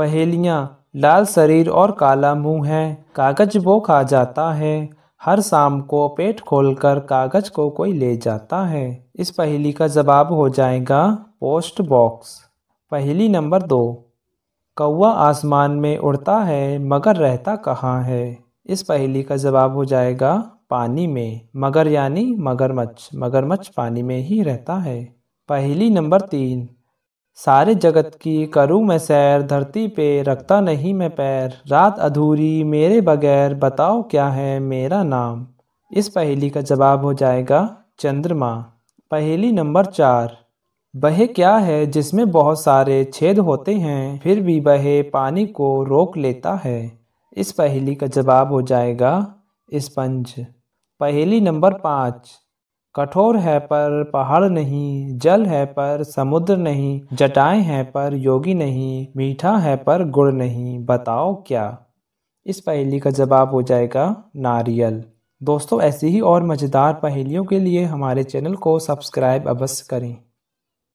पहेलियाँ लाल शरीर और काला मुंह है कागज वो खा जाता है हर शाम को पेट खोलकर कागज को कोई ले जाता है इस पहेली का जवाब हो जाएगा पोस्ट बॉक्स पहेली नंबर दो कौआ आसमान में उड़ता है मगर रहता कहाँ है इस पहेली का जवाब हो जाएगा पानी में मगर यानी मगरमच्छ मगरमच्छ पानी में ही रहता है पहेली नंबर तीन सारे जगत की करूँ मैं सैर धरती पे रखता नहीं मैं पैर रात अधूरी मेरे बगैर बताओ क्या है मेरा नाम इस पहेली का जवाब हो जाएगा चंद्रमा पहेली नंबर चार बहे क्या है जिसमें बहुत सारे छेद होते हैं फिर भी बहे पानी को रोक लेता है इस पहेली का जवाब हो जाएगा स्पंज पहेली नंबर पाँच कठोर है पर पहाड़ नहीं जल है पर समुद्र नहीं जटाएं हैं पर योगी नहीं मीठा है पर गुड़ नहीं बताओ क्या इस पहेली का जवाब हो जाएगा नारियल दोस्तों ऐसी ही और मज़ेदार पहेलियों के लिए हमारे चैनल को सब्सक्राइब अवश्य करें